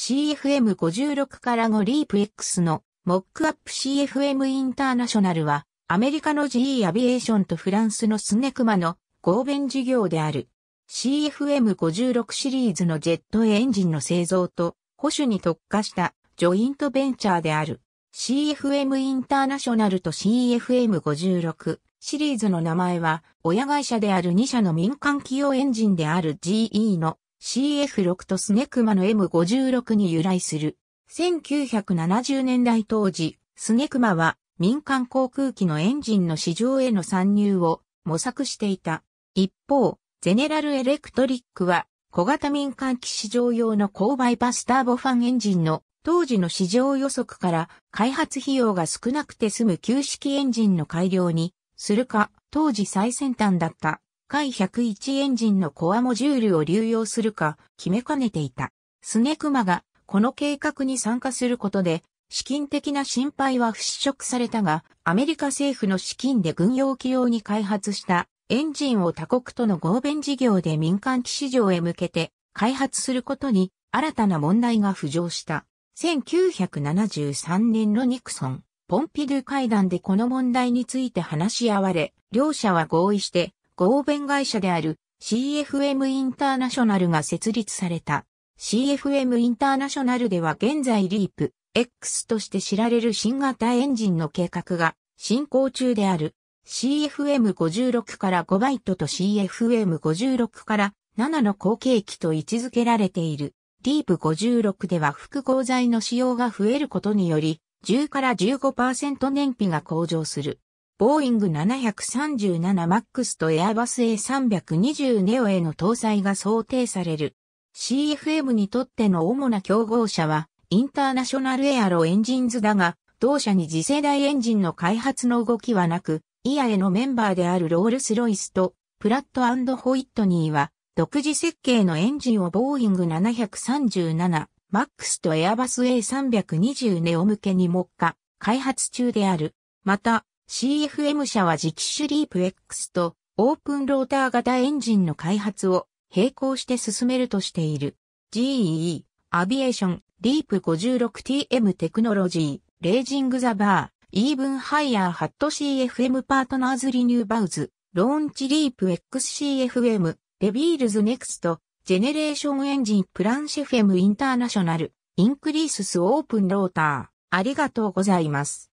CFM56 から5リープ X のモックアップ CFM インターナショナルはアメリカの GE アビエーションとフランスのスネクマの合弁事業である CFM56 シリーズのジェットエンジンの製造と保守に特化したジョイントベンチャーである CFM インターナショナルと CFM56 シリーズの名前は親会社である2社の民間企業エンジンである GE の CF6 とスネクマの M56 に由来する。1970年代当時、スネクマは民間航空機のエンジンの市場への参入を模索していた。一方、ゼネラルエレクトリックは小型民間機市場用の購買バスターボファンエンジンの当時の市場予測から開発費用が少なくて済む旧式エンジンの改良にするか当時最先端だった回101エンジンのコアモジュールを流用するか決めかねていた。スネクマがこの計画に参加することで、資金的な心配は払拭されたが、アメリカ政府の資金で軍用機用に開発したエンジンを他国との合弁事業で民間機市場へ向けて開発することに新たな問題が浮上した。1973年のニクソン、ポンピドゥ会談でこの問題について話し合われ、両者は合意して合弁会社である CFM インターナショナルが設立された。CFM インターナショナルでは現在リープ X として知られる新型エンジンの計画が進行中である。CFM56 から5バイトと CFM56 から7の後継機と位置づけられている。リープ56では複合材の使用が増えることにより、10から15%燃費が向上する。ボーイング 737MAX とエアバス A320 ネオへの搭載が想定される。CFM にとっての主な競合者は、インターナショナルエアロエンジンズだが、同社に次世代エンジンの開発の動きはなく、イアへのメンバーであるロールス・ロイスと、プラットホイットニーは、独自設計のエンジンをボーイング 737MAX とエアバス A320 ネオ向けに目下、開発中である。また、CFM 社は磁気シュリープ X とオープンローター型エンジンの開発を並行して進めるとしている。GE、アビエーション、リープ 56TM テクノロジー、レージングザバー、イーブンハイヤーハット CFM パートナーズリニューバウズ、ローンチリープ XCFM、レビールズネクスト、ジェネレーションエンジンプランシェフェムインターナショナル、インクリーススオープンローター。ありがとうございます。